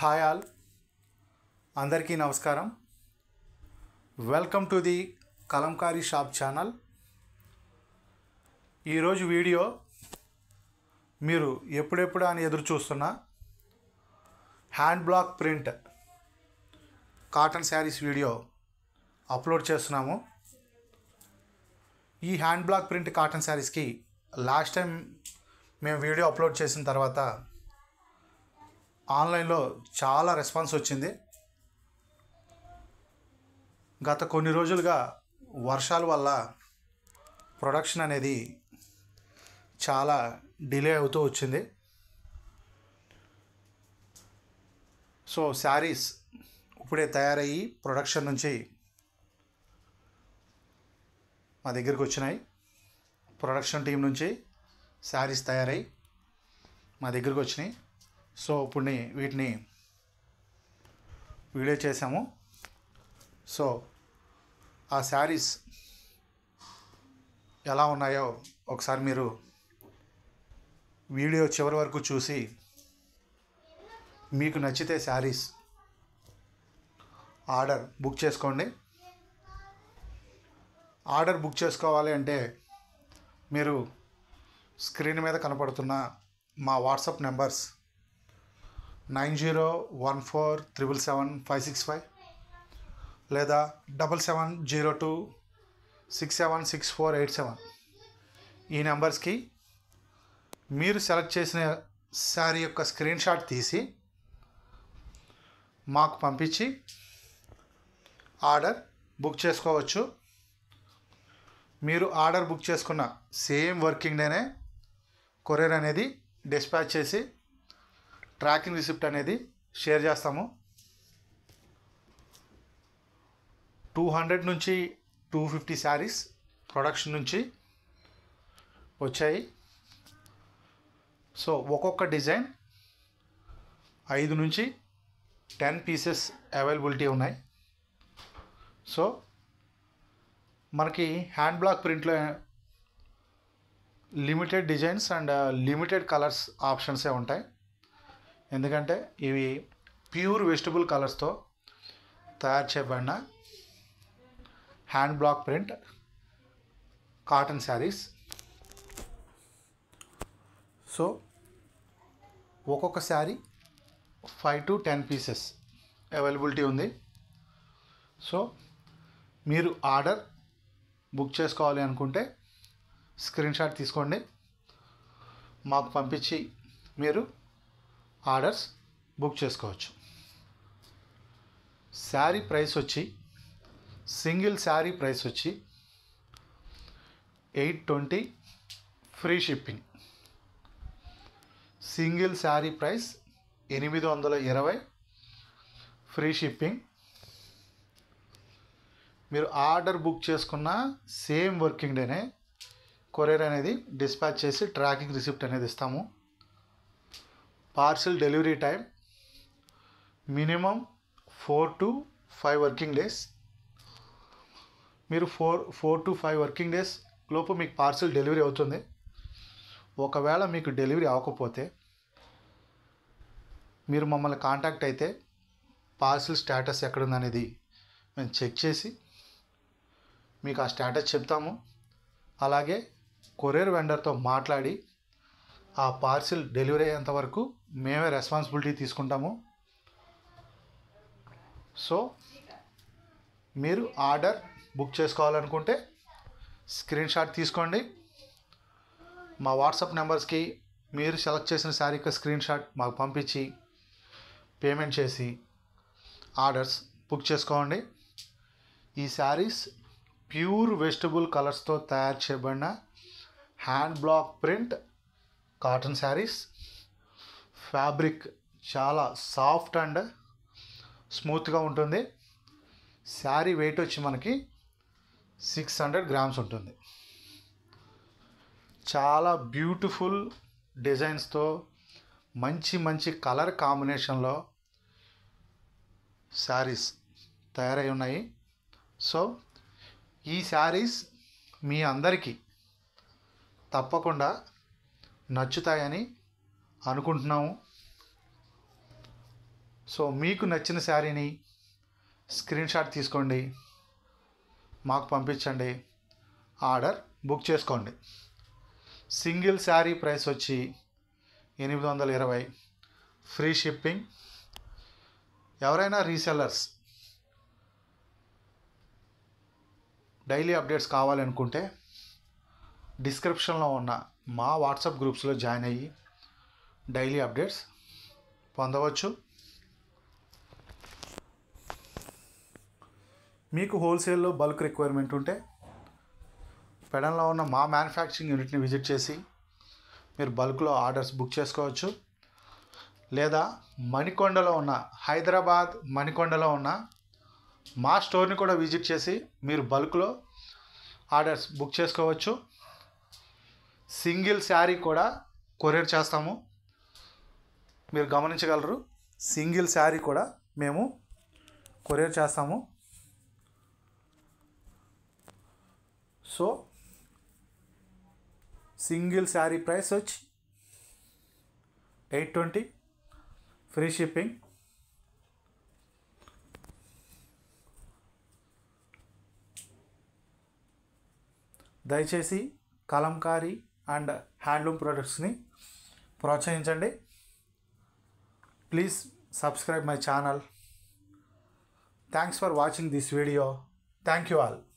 Hi all అందరికీ నమస్కారం welcome to the Kalamkari shop channel ఈరోజు వీడియో మీరు ఎప్పుడెప్పుడు అని ఎదురు చూస్తున్న hand block print cotton saris video upload చేస్తున్నాము ఈ హ్యాండ్ బ్లాక్ ప్రింట్ కాటన్ శారీస్కి లాస్ట్ టైం మేము వీడియో అప్లోడ్ చేసిన తర్వాత ఆన్లైన్లో చాలా రెస్పాన్స్ వచ్చింది గత కొన్ని రోజులుగా వర్షాల వల్ల ప్రొడక్షన్ అనేది చాలా డిలే అవుతూ వచ్చింది సో శారీస్ ఇప్పుడే తయారయ్యి ప్రొడక్షన్ నుంచి మా దగ్గరికి వచ్చినాయి ప్రొడక్షన్ టీం నుంచి శారీస్ తయారై మా దగ్గరికి వచ్చినాయి సో ఇప్పుడు వీటిని వీడియో చేసాము సో ఆ శారీస్ ఎలా ఉన్నాయో ఒకసారి మీరు వీడియో చివరి వరకు చూసి మీకు నచ్చితే శారీస్ ఆర్డర్ బుక్ చేసుకోండి ఆర్డర్ బుక్ చేసుకోవాలి అంటే మీరు స్క్రీన్ మీద కనపడుతున్న మా WhatsApp numbers nine zero one four triple seven five six five లేదా double seven zero two six seven six four eight seven ఈ నెంబర్స్కి మీరు సెలెక్ట్ చేసిన శారీ యొక్క స్క్రీన్ షాట్ తీసి మాకు పంపించి ఆర్డర్ బుక్ చేసుకోవచ్చు మీరు ఆర్డర్ బుక్ చేసుకున్న సేమ్ వర్కింగ్ డేనే కొరియర్ అనేది డిస్పాచ్ చేసి ట్రాకింగ్ రిసిప్ట్ అనేది షేర్ చేస్తాము టూ హండ్రెడ్ నుంచి టూ ఫిఫ్టీ శారీస్ ప్రొడక్షన్ నుంచి వచ్చాయి సో ఒక్కొక్క డిజైన్ ఐదు నుంచి టెన్ పీసెస్ అవైలబిలిటీ ఉన్నాయి సో మనకి హ్యాండ్ బ్లాక్ ప్రింట్లో limited designs and limited colours ఆప్షన్సే ఉంటాయి ఎందుకంటే ఇవి ప్యూర్ వెజిటబుల్ కలర్స్తో తయారు చేయబడిన hand block print cotton saris so ఒక్కొక్క sari five to ten pieces availability ఉంది సో మీరు ఆర్డర్ బుక్ చేసుకోవాలి అనుకుంటే స్క్రీన్ షాట్ తీసుకోండి మాకు పంపించి మీరు ఆర్డర్స్ బుక్ చేసుకోవచ్చు శారీ ప్రైస్ వచ్చి సింగిల్ శారీ ప్రైస్ వచ్చి eight twenty free shipping single sari price ఎనిమిది వందల ఇరవై ఫ్రీ షిప్పింగ్ మీరు ఆర్డర్ బుక్ చేసుకున్న సేమ్ వర్కింగ్ డేనే కొరియర్ అనేది డిస్పాచ్ చేసి ట్రాకింగ్ రిసిప్ట్ అనేది ఇస్తాము parcel delivery time minimum four to five working days మీరు four four to five working days లోపు మీకు పార్సిల్ డెలివరీ అవుతుంది ఒకవేళ మీకు డెలివరీ అవ్వకపోతే మీరు మమ్మల్ని కాంటాక్ట్ అయితే పార్సిల్ స్టేటస్ ఎక్కడుందనేది మేము చెక్ చేసి మీకు ఆ స్టేటస్ చెప్తాము అలాగే కొరియర్ వెండర్తో మాట్లాడి ఆ పార్సిల్ డెలివరీ అయ్యేంత వరకు మేమే రెస్పాన్సిబిలిటీ తీసుకుంటాము సో మీరు ఆర్డర్ బుక్ చేసుకోవాలనుకుంటే స్క్రీన్ షాట్ తీసుకోండి మా వాట్సాప్ నెంబర్స్కి మీరు సెలెక్ట్ చేసిన శారీ యొక్క స్క్రీన్ షాట్ మాకు పంపించి పేమెంట్ చేసి ఆర్డర్స్ బుక్ చేసుకోండి ఈ శారీస్ ప్యూర్ వెజిటబుల్ కలర్స్తో తయారు చేయబడిన hand block print cotton saris fabric చాలా సాఫ్ట్ అండ్ స్మూత్గా ఉంటుంది శారీ వెయిట్ వచ్చి మనకి సిక్స్ హండ్రెడ్ గ్రామ్స్ ఉంటుంది చాలా బ్యూటిఫుల్ డిజైన్స్తో మంచి మంచి కలర్ కాంబినేషన్లో శారీస్ తయారై ఉన్నాయి సో ఈ శారీస్ మీ అందరికీ తప్పకుండా నచ్చుతాయని అనుకుంటున్నాము సో మీకు నచ్చిన శారీని స్క్రీన్ షాట్ తీసుకోండి మాకు పంపించండి ఆర్డర్ బుక్ చేసుకోండి సింగిల్ శారీ ప్రైస్ వచ్చి ఎనిమిది వందల ఇరవై ఫ్రీ షిప్పింగ్ ఎవరైనా రీసెల్లర్స్ డైలీ అప్డేట్స్ కావాలనుకుంటే డిస్క్రిప్షన్లో ఉన్న మా వాట్సాప్ గ్రూప్స్లో జాయిన్ అయ్యి డైలీ అప్డేట్స్ పొందవచ్చు మీకు హోల్సేల్లో బల్క్ రిక్వైర్మెంట్ ఉంటే పెడన్లో ఉన్న మా మ్యానుఫ్యాక్చరింగ్ యూనిట్ని విజిట్ చేసి మీరు బల్క్లో ఆర్డర్స్ బుక్ చేసుకోవచ్చు లేదా మణికొండలో ఉన్న హైదరాబాద్ మణికొండలో ఉన్న మా స్టోర్ని కూడా విజిట్ చేసి మీరు బల్క్లో ఆర్డర్స్ బుక్ చేసుకోవచ్చు సింగిల్ శారీ కూడా కొరియర్ చేస్తాము మీరు గమనించగలరు సింగిల్ శారీ కూడా మేము కొరియర్ చేస్తాము సో సింగిల్ శారీ ప్రైస్ వచ్చి ఎయిట్ ట్వంటీ ఫ్రీ షిప్పింగ్ దయచేసి కలంకారీ అండ్ హ్యాండ్లూమ్ ప్రొడక్ట్స్ని ప్రోత్సహించండి Please subscribe my channel. Thanks for watching this video. Thank you all.